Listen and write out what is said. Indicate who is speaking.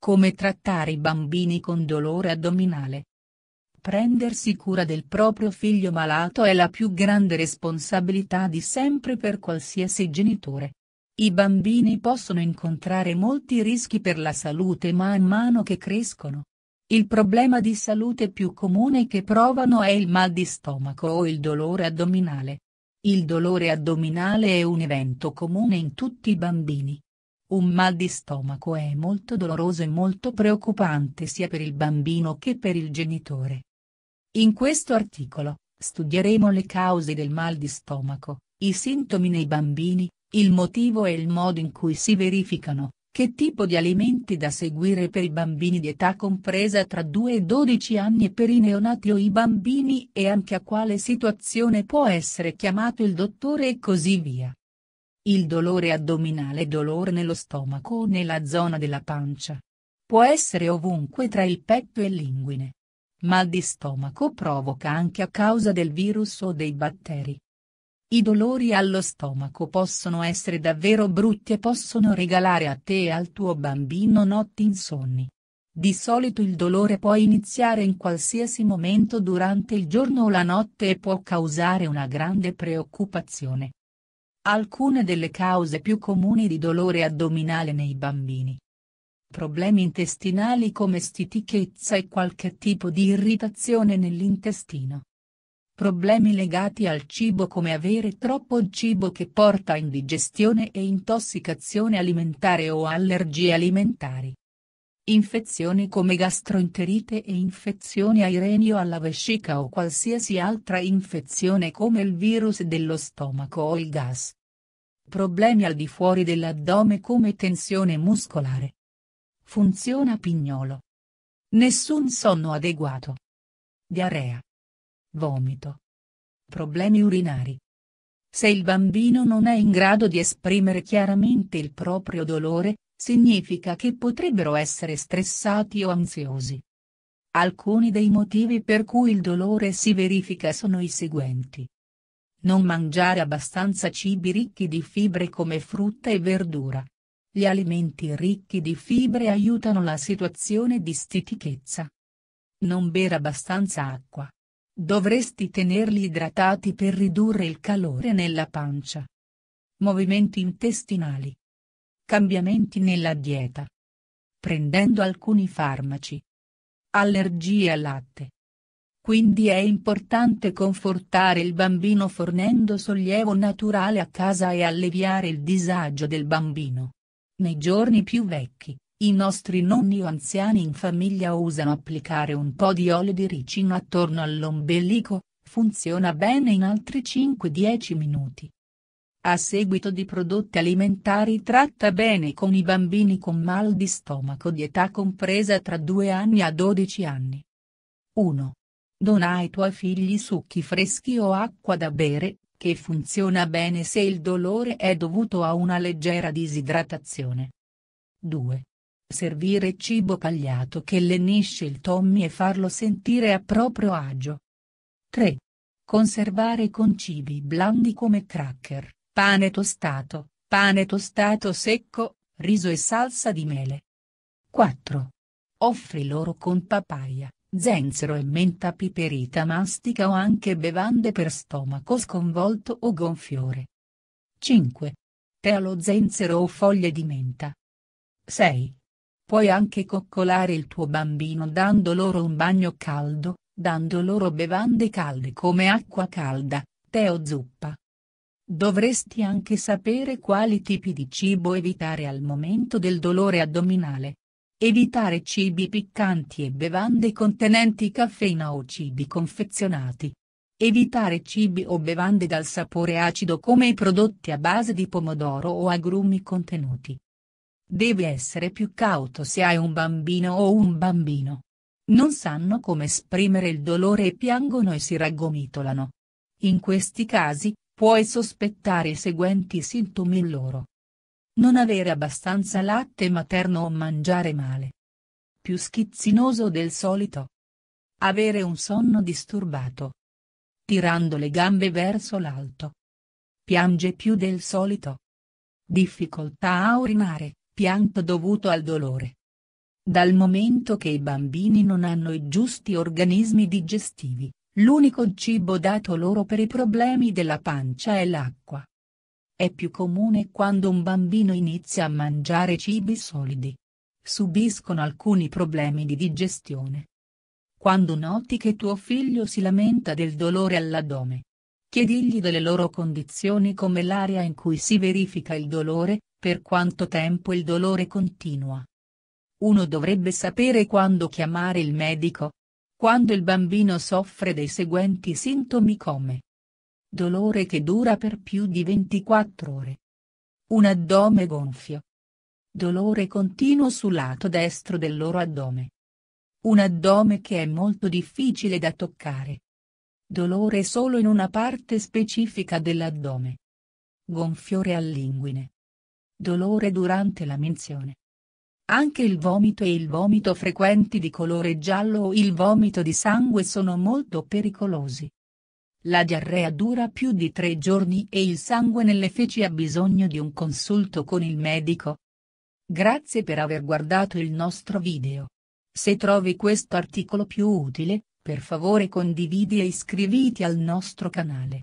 Speaker 1: Come trattare i bambini con dolore addominale. Prendersi cura del proprio figlio malato è la più grande responsabilità di sempre per qualsiasi genitore. I bambini possono incontrare molti rischi per la salute man mano che crescono. Il problema di salute più comune che provano è il mal di stomaco o il dolore addominale. Il dolore addominale è un evento comune in tutti i bambini. Un mal di stomaco è molto doloroso e molto preoccupante sia per il bambino che per il genitore. In questo articolo, studieremo le cause del mal di stomaco, i sintomi nei bambini, il motivo e il modo in cui si verificano, che tipo di alimenti da seguire per i bambini di età compresa tra 2 e 12 anni e per i neonati o i bambini e anche a quale situazione può essere chiamato il dottore e così via il dolore addominale e dolore nello stomaco o nella zona della pancia. Può essere ovunque tra il petto e l'inguine. Mal di stomaco provoca anche a causa del virus o dei batteri. I dolori allo stomaco possono essere davvero brutti e possono regalare a te e al tuo bambino notti insonni. Di solito il dolore può iniziare in qualsiasi momento durante il giorno o la notte e può causare una grande preoccupazione. Alcune delle cause più comuni di dolore addominale nei bambini. Problemi intestinali come stitichezza e qualche tipo di irritazione nell'intestino. Problemi legati al cibo come avere troppo cibo che porta a indigestione e intossicazione alimentare o allergie alimentari. Infezioni come gastroenterite e infezioni ai reni o alla vescica o qualsiasi altra infezione come il virus dello stomaco o il gas. Problemi al di fuori dell'addome come tensione muscolare. Funziona pignolo. Nessun sonno adeguato. Diarrea. Vomito. Problemi urinari. Se il bambino non è in grado di esprimere chiaramente il proprio dolore, significa che potrebbero essere stressati o ansiosi. Alcuni dei motivi per cui il dolore si verifica sono i seguenti. Non mangiare abbastanza cibi ricchi di fibre come frutta e verdura. Gli alimenti ricchi di fibre aiutano la situazione di stitichezza. Non bere abbastanza acqua. Dovresti tenerli idratati per ridurre il calore nella pancia. Movimenti intestinali. Cambiamenti nella dieta. Prendendo alcuni farmaci. Allergie al latte. Quindi è importante confortare il bambino fornendo sollievo naturale a casa e alleviare il disagio del bambino. Nei giorni più vecchi, i nostri nonni o anziani in famiglia usano applicare un po' di olio di ricino attorno all'ombelico, funziona bene in altri 5-10 minuti. A seguito di prodotti alimentari tratta bene con i bambini con mal di stomaco di età compresa tra 2 anni a 12 anni. 1. Dona ai tuoi figli succhi freschi o acqua da bere, che funziona bene se il dolore è dovuto a una leggera disidratazione. 2. Servire cibo pagliato che lenisce il Tommy e farlo sentire a proprio agio. 3. Conservare con cibi blandi come cracker, pane tostato, pane tostato secco, riso e salsa di mele. 4. Offri loro con papaya, zenzero e menta piperita mastica o anche bevande per stomaco sconvolto o gonfiore. 5. Tè allo zenzero o foglie di menta. 6. Puoi anche coccolare il tuo bambino dando loro un bagno caldo, dando loro bevande calde come acqua calda, tè o zuppa. Dovresti anche sapere quali tipi di cibo evitare al momento del dolore addominale. Evitare cibi piccanti e bevande contenenti caffeina o cibi confezionati. Evitare cibi o bevande dal sapore acido come i prodotti a base di pomodoro o agrumi contenuti. Devi essere più cauto se hai un bambino o un bambino. Non sanno come esprimere il dolore e piangono e si raggomitolano. In questi casi, puoi sospettare i seguenti sintomi in loro. Non avere abbastanza latte materno o mangiare male. Più schizzinoso del solito. Avere un sonno disturbato. Tirando le gambe verso l'alto. Piange più del solito. Difficoltà a urinare, pianto dovuto al dolore. Dal momento che i bambini non hanno i giusti organismi digestivi, l'unico cibo dato loro per i problemi della pancia è l'acqua. È più comune quando un bambino inizia a mangiare cibi solidi. Subiscono alcuni problemi di digestione. Quando noti che tuo figlio si lamenta del dolore all'addome, chiedigli delle loro condizioni come l'area in cui si verifica il dolore, per quanto tempo il dolore continua. Uno dovrebbe sapere quando chiamare il medico. Quando il bambino soffre dei seguenti sintomi come Dolore che dura per più di 24 ore. Un addome gonfio. Dolore continuo sul lato destro del loro addome. Un addome che è molto difficile da toccare. Dolore solo in una parte specifica dell'addome. Gonfiore all'inguine. Dolore durante la menzione. Anche il vomito e il vomito frequenti di colore giallo o il vomito di sangue sono molto pericolosi. La diarrea dura più di tre giorni e il sangue nelle feci ha bisogno di un consulto con il medico. Grazie per aver guardato il nostro video. Se trovi questo articolo più utile, per favore condividi e iscriviti al nostro canale.